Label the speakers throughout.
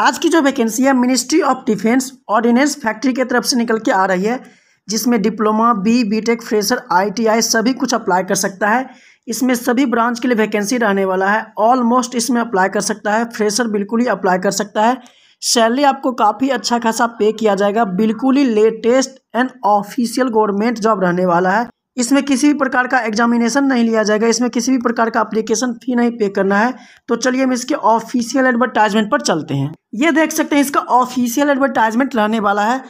Speaker 1: आज की जो वैकेंसी है ministry of defence ordnance factory के तरफ से निकल के आ रही है जिसमें diploma B BTech fresher ITI सभी कुछ अप्लाई कर सकता है इसमें सभी ब्रांच के लिए वैकेंसी रहने वाला है ऑलमोस्ट इसमें अप्लाई कर सकता है फ्रेशर बिल्कुल ही अप्लाई कर सकता है सैलरी आपको काफ़ी अच्छा खासा पे किया जाएगा बिल्कुल ही latest and official government job रहने वाला है इसमें किसी भी प्रकार का एग्जामिनेशन नहीं लिया जाएगा इसमें किसी भी प्रकार का अप्लीकेशन फ़ी नहीं पे करना है तो चलिए हम इसके ऑफिशियल एडवर्टाइजमेंट पर चलते हैं ये देख सकते हैं इसका ऑफिशियल एडवर्टाइजमेंट रहने वाला है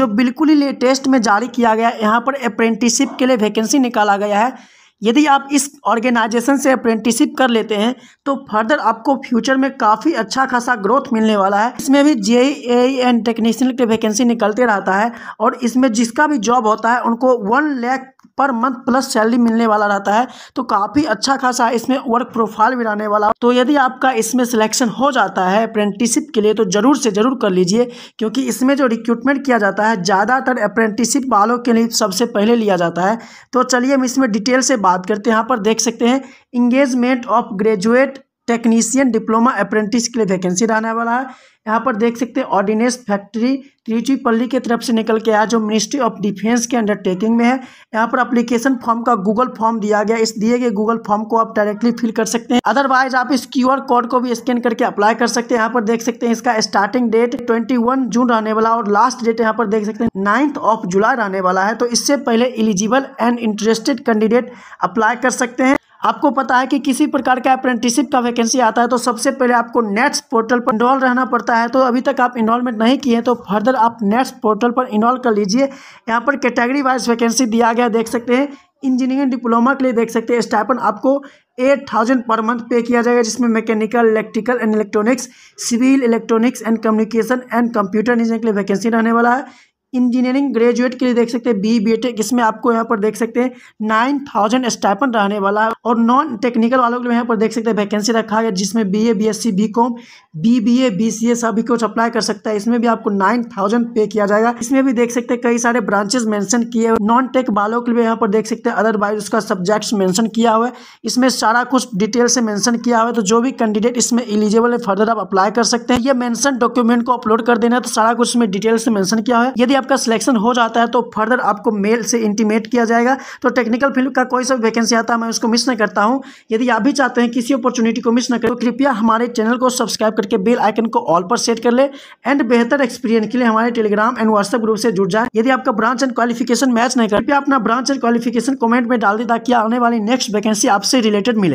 Speaker 1: जो बिल्कुल ही लेटेस्ट में जारी किया गया यहाँ पर अप्रेंटिसिप के लिए वैकेंसी निकाला गया है यदि आप इस ऑर्गेनाइजेशन से अप्रेंटिसिप कर लेते हैं तो फर्दर आपको फ्यूचर में काफ़ी अच्छा खासा ग्रोथ मिलने वाला है इसमें भी जे एंड टेक्नीशियन के वैकेंसी निकलते रहता है और इसमें जिसका भी जॉब होता है उनको one lakh per month plus salary मिलने वाला रहता है तो काफ़ी अच्छा खासा इसमें वर्क प्रोफाइल भी रहने वाला तो यदि आपका इसमें सिलेक्शन हो जाता है अप्रेंटिसिप के लिए तो ज़रूर से ज़रूर कर लीजिए क्योंकि इसमें जो रिक्रूटमेंट किया जाता है ज़्यादातर अप्रेंटिसिप वालों के लिए सबसे पहले लिया जाता है तो चलिए हम इसमें डिटेल से बात करते हैं यहाँ पर देख सकते हैं engagement of graduate technician diploma apprentice के लिए वैकेंसी रहने वाला है यहाँ पर देख सकते हैं ऑर्डिनेंस फैक्ट्री तिरुचिपल्ली की तरफ से निकल के आया जो मिनिस्ट्री ऑफ डिफेंस के अंडरटेकिंग में है यहाँ पर अप्लीकेशन फॉर्म का गूगल फॉर्म दिया गया इस दिए गए गूगल फॉर्म को आप डायरेक्टली फिल कर सकते हैं अदरवाइज आप इस क्यू कोड को भी स्कैन करके अप्लाई कर सकते हैं यहाँ पर देख सकते हैं इसका स्टार्टिंग डेट ट्वेंटी जून रहने वाला और लास्ट डेट यहाँ पर देख सकते हैं नाइन्थ ऑफ जुलाई रहने वाला है तो इससे पहले eligible and interested candidate apply कर सकते हैं आपको पता है कि किसी प्रकार का अप्रेंटिसिप का वैकेंसी आता है तो सबसे पहले आपको नेट्स पोर्टल पर इनॉल रहना पड़ता है तो अभी तक आप इनॉलमेंट नहीं किए तो फर्दर आप नेट्स पोर्टल पर इनॉल कर लीजिए यहाँ पर कैटेगरी वाइज वैकेंसी दिया गया देख सकते हैं इंजीनियरिंग डिप्लोमा के लिए देख सकते हैं स्टाइपन आपको एट थाउजेंड पर मंथ पे किया जाएगा जिसमें mechanical electrical and electronics civil electronics and communication and computer engineer के लिए वैकेंसी रहने वाला है इंजीनियरिंग ग्रेजुएट के लिए देख सकते हैं बी बी टेक इसमें आपको यहाँ पर देख सकते हैं नाइन थाउजेंड स्टाइपन रहने वाला है और नॉन टेक्निकल वालों के लिए यहाँ पर देख सकते हैं वैकेंसी रखा है जिसमें B A B S C B com B B A B C A सभी कुछ अप्लाई कर सकता है इसमें भी आपको नाइन थाउजेंड पे किया जाएगा इसमें भी देख सकते हैं कई सारे ब्रांचेस मैंशन किए हुए नॉन टेक वालों के लिए यहाँ पर देख सकते हैं अदरवाइज उसका सब्जेक्ट मैंशन किया हुआ है इसमें सारा कुछ डिटेल से मैंशन किया हुआ है तो जो भी कैंडिडेट इसमें इलिजिबल है फर्दर आप अप्लाई कर सकते हैं ये मैंशन डॉक्यूमेंट को अपलोड कर देना है तो सारा कुछ इसमें डिटेल से मैंशन किया हुआ है यदि आपका सिलेक्शन हो जाता है तो फर्दर आपको मेल से इंटीमेट किया जाएगा तो टेक्निकल फील्ड का कोई सा वैकेंसी आता है मैं उसको मिस नहीं करता हूँ यदि आप भी चाहते हैं किसी अपॉर्चुनिटी को मिस न करें तो कृपया हमारे चैनल को सब्सक्राइब करके बेल आइकन को ऑल पर सेट कर ले एंड बेहतर एक्सपीरियंस के लिए हमारे टेलीग्राम एंड व्हाट्सएप ग्रुप से जुड़ जाए यदि आपका ब्रांच एंड क्वालिफिकेशन मैच नहीं कर अपना ब्रांच एंड क्वालिफिकेशन कमेंट में डाल दे ताकि आने वाली नेक्स्ट वैकेंसी आपसे रिलेटेड मिले